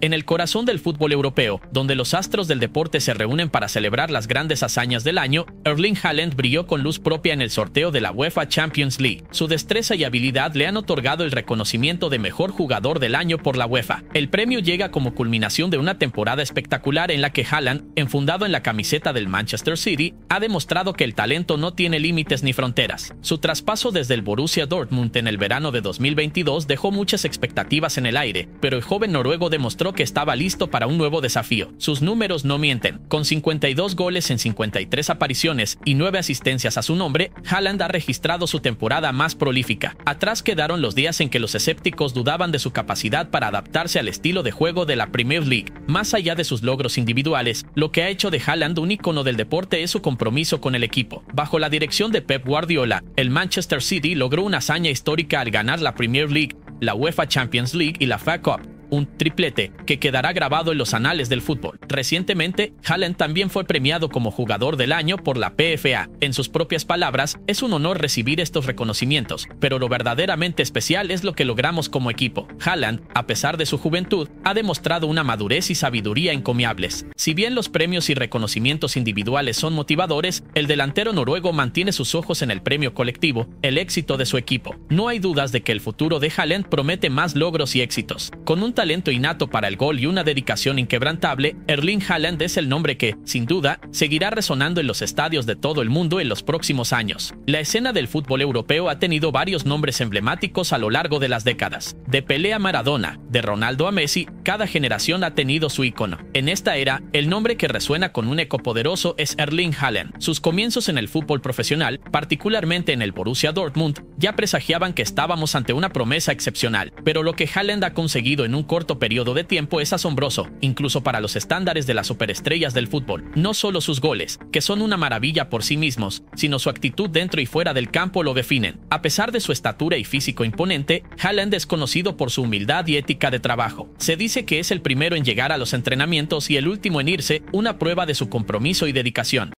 En el corazón del fútbol europeo, donde los astros del deporte se reúnen para celebrar las grandes hazañas del año, Erling Haaland brilló con luz propia en el sorteo de la UEFA Champions League. Su destreza y habilidad le han otorgado el reconocimiento de mejor jugador del año por la UEFA. El premio llega como culminación de una temporada espectacular en la que Haaland, enfundado en la camiseta del Manchester City, ha demostrado que el talento no tiene límites ni fronteras. Su traspaso desde el Borussia Dortmund en el verano de 2022 dejó muchas expectativas en el aire, pero el joven noruego demostró que estaba listo para un nuevo desafío. Sus números no mienten. Con 52 goles en 53 apariciones y 9 asistencias a su nombre, Haaland ha registrado su temporada más prolífica. Atrás quedaron los días en que los escépticos dudaban de su capacidad para adaptarse al estilo de juego de la Premier League. Más allá de sus logros individuales, lo que ha hecho de Haaland un icono del deporte es su compromiso con el equipo. Bajo la dirección de Pep Guardiola, el Manchester City logró una hazaña histórica al ganar la Premier League, la UEFA Champions League y la FA Cup un triplete que quedará grabado en los anales del fútbol. Recientemente, Haaland también fue premiado como jugador del año por la PFA. En sus propias palabras, es un honor recibir estos reconocimientos, pero lo verdaderamente especial es lo que logramos como equipo. Haaland, a pesar de su juventud, ha demostrado una madurez y sabiduría encomiables. Si bien los premios y reconocimientos individuales son motivadores, el delantero noruego mantiene sus ojos en el premio colectivo, el éxito de su equipo. No hay dudas de que el futuro de Haaland promete más logros y éxitos. Con un talento innato para el gol y una dedicación inquebrantable, Erling Haaland es el nombre que, sin duda, seguirá resonando en los estadios de todo el mundo en los próximos años. La escena del fútbol europeo ha tenido varios nombres emblemáticos a lo largo de las décadas. De Pelé a Maradona, de Ronaldo a Messi, cada generación ha tenido su ícono. En esta era, el nombre que resuena con un eco poderoso es Erling Haaland. Sus comienzos en el fútbol profesional, particularmente en el Borussia Dortmund, ya presagiaban que estábamos ante una promesa excepcional, pero lo que Haaland ha conseguido en un corto periodo de tiempo es asombroso, incluso para los estándares de las superestrellas del fútbol. No solo sus goles, que son una maravilla por sí mismos, sino su actitud dentro y fuera del campo lo definen. A pesar de su estatura y físico imponente, Haaland es conocido por su humildad y ética de trabajo. Se dice que es el primero en llegar a los entrenamientos y el último en irse, una prueba de su compromiso y dedicación.